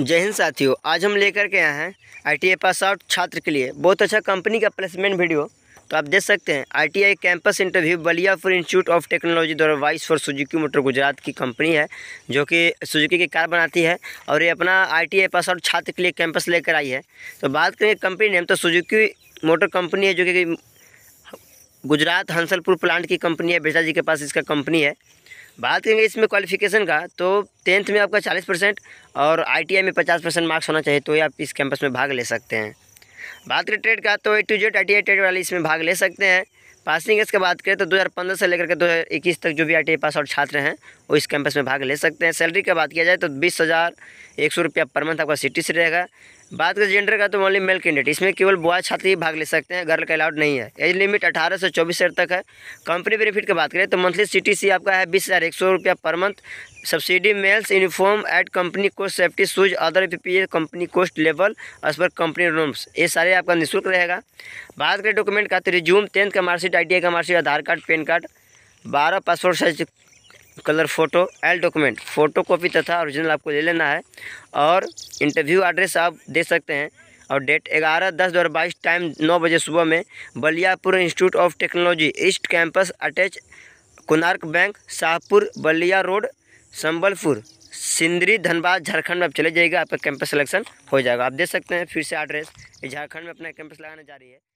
जय हिंद साथियों आज हम लेकर के आए हैं आईटीआई पास आउट छात्र के लिए बहुत अच्छा कंपनी का प्लेसमेंट वीडियो तो आप देख सकते हैं ITI campus interview Baliyapur institute of technology द्वारा वाइस फॉर सुजुकी मोटर गुजरात की कंपनी है जो कि सुजुकी की कार बनाती है और ये अपना आई पास आउट छात्र के लिए कैंपस लेकर आई है तो बात करें कंपनी नेम तो सुजुकी मोटर कंपनी है जो कि गुजरात हंसलपुर प्लांट की कंपनी है बेटा जी के पास इसका कंपनी है बात करेंगे इसमें क्वालिफिकेशन का तो टेंथ में आपका चालीस परसेंट और आई में पचास परसेंट मार्क्स होना चाहिए तो ही आप इस कैंपस में भाग ले सकते हैं बात करें ट्रेड का तो A to Z I T trade वाले इसमें भाग ले सकते हैं पासिंग की बात करें तो 2015 से लेकर के 2021 तक जो भी आई पास आउट छात्र हैं वो इस कैंपस में भाग ले सकते हैं सैलरी की बात किया जाए तो बीस हज़ार एक सौ रुपया पर मंथ आपका सिटी से रहेगा बात करें जेंडर का तो ओनली मेल कैंडिडेट इसमें केवल बॉय छात्र ही भाग ले सकते हैं गर्ल का अलाउड नहीं है एज लिमिट अठारह से चौबीस हज़ार तक है कंपनी बेनिफिट की बात करें तो मंथली सी आपका है बीस हज़ार एक सौ रुपया per month subsidy males uniform at company cost safety shoes other P company cost level as per company rooms ये सारे आपका निःशुल्क रहेगा बात करें डॉक्यूमेंट का तो रिज्यूम टेंथ का मार्कशीट आई डी हमारे आधार कार्ड पैन कार्ड बारह passport size colour photo all document photocopy तथा ओरिजिनल आपको ले लेना है और इंटरव्यू एड्रेस आप दे सकते हैं और डेट ग्यारह दस दो बाईस टाइम नौ बजे सुबह में Baliyapur institute of technology east campus attach Konark bank Shahpur Ballia road Sambalpur Sindri Dhanbad Jharkhand में आप चले जाइएगा आपका कैंपस सिलेक्शन हो जाएगा आप दे सकते हैं फिर से एड्रेस झारखंड में अपना कैंपस लगाने जा रही है